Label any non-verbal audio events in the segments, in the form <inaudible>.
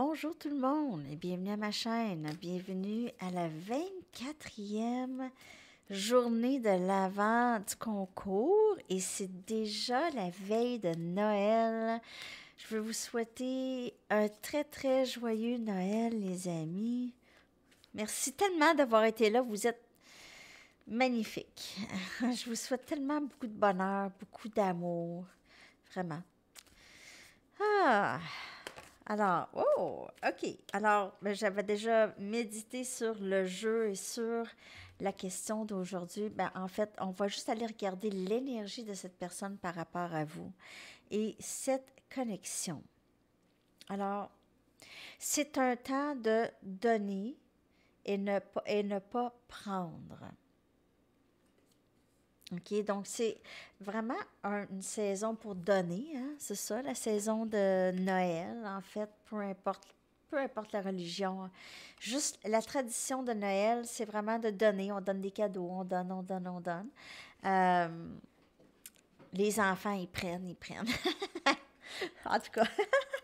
Bonjour tout le monde et bienvenue à ma chaîne. Bienvenue à la 24e journée de l'avant du concours et c'est déjà la veille de Noël. Je veux vous souhaiter un très très joyeux Noël les amis. Merci tellement d'avoir été là. Vous êtes magnifiques. <laughs> Je vous souhaite tellement beaucoup de bonheur, beaucoup d'amour. Vraiment. Ah! Alors, oh, OK. Alors, ben, j'avais déjà médité sur le jeu et sur la question d'aujourd'hui. Ben, en fait, on va juste aller regarder l'énergie de cette personne par rapport à vous et cette connexion. Alors, c'est un temps de donner et et ne pas prendre. OK, donc c'est vraiment une saison pour donner, hein, c'est ça, la saison de Noël, en fait, peu importe, peu importe la religion. Juste la tradition de Noël, c'est vraiment de donner. On donne des cadeaux, on donne, on donne, on donne. Euh, les enfants, ils prennent, ils prennent. <laughs> en tout cas, <laughs>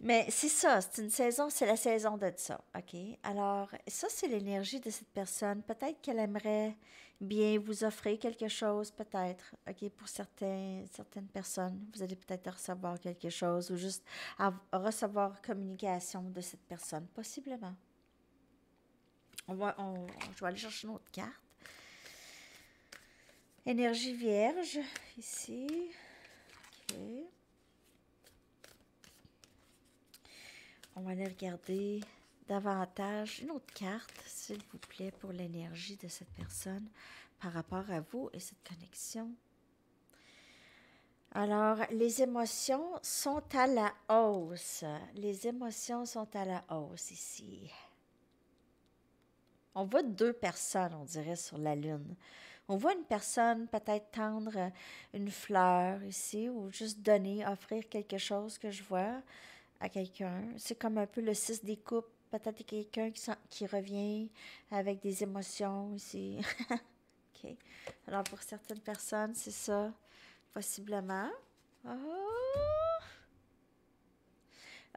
Mais c'est ça, c'est une saison, c'est la saison de ça, OK? Alors, ça, c'est l'énergie de cette personne. Peut-être qu'elle aimerait bien vous offrir quelque chose, peut-être, OK? Pour certaines personnes, vous allez peut-être recevoir quelque chose ou juste recevoir communication de cette personne, possiblement. On va, on, je vais aller chercher une autre carte. Énergie vierge, ici. OK. On va aller regarder davantage une autre carte, s'il vous plaît, pour l'énergie de cette personne par rapport à vous et cette connexion. Alors, les émotions sont à la hausse. Les émotions sont à la hausse ici. On voit deux personnes, on dirait, sur la lune. On voit une personne peut-être tendre une fleur ici ou juste donner, offrir quelque chose que je vois à quelqu'un. C'est comme un peu le 6 des coupes Peut-être quelqu'un qui, revient avec des émotions. aussi <laughs> OK. Alors, pour certaines personnes, c'est ça, possiblement. Oh!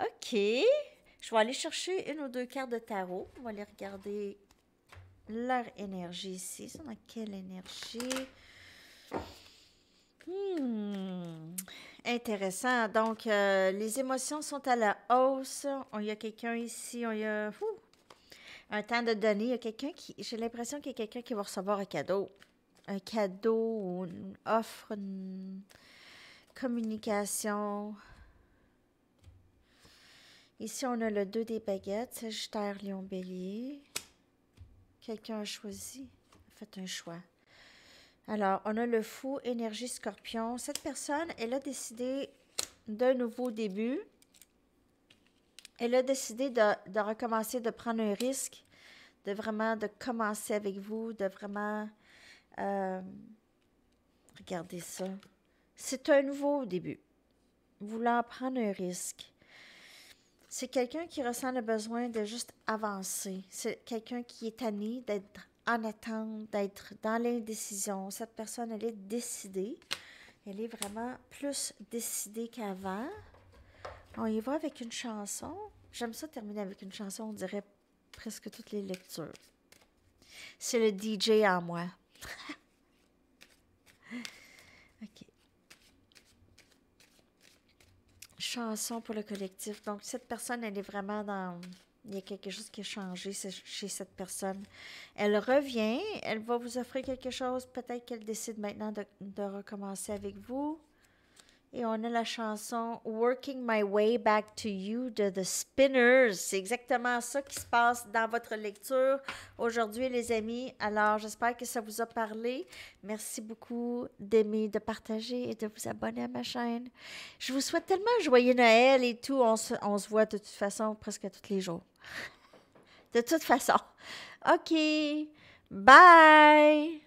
OK. Je vais aller chercher une ou deux cartes de tarot. On va aller regarder leur énergie ici. Ils dans quelle énergie? Hmm. Intéressant. Donc, euh, les émotions sont à la hausse. On y a quelqu'un ici. On y a un temps de donner. Il y a quelqu'un qui. J'ai l'impression qu'il y a quelqu'un qui va recevoir un cadeau. Un cadeau une offre, une communication. Ici, on a le 2 des baguettes, Sagittaire, Lion, Bélier. Quelqu'un a choisi, a fait un choix. Alors, on a le fou énergie scorpion. Cette personne, elle a décidé d'un nouveau début. Elle a décidé de, recommencer, de prendre un risque, de vraiment de commencer avec vous, de vraiment... Euh, regardez ça. C'est un nouveau début. Vouloir prendre un risque. C'est quelqu'un qui ressent le besoin de juste avancer. C'est quelqu'un qui est tanné d'être en attente d'être dans l'indécision. Cette personne, elle est décidée. Elle est vraiment plus décidée qu'avant. On y va avec une chanson. J'aime ça terminer avec une chanson, on dirait presque toutes les lectures. C'est le DJ en moi. <laughs> OK. Chanson pour le collectif. Donc, cette personne, elle est vraiment dans il y a quelque chose qui a changé chez cette personne. Elle revient, elle va vous offrir quelque chose. Peut-être qu'elle décide maintenant de, recommencer avec vous. Et on a la chanson Working My Way Back to You de The Spinners. C'est exactement ça qui se passe dans votre lecture aujourd'hui, les amis. Alors, j'espère que ça vous a parlé. Merci beaucoup d'aimer, de partager et de vous abonner à ma chaîne. Je vous souhaite tellement joyeux Noël et tout. on se voit de toute façon presque tous les jours. De toute façon. OK. Bye!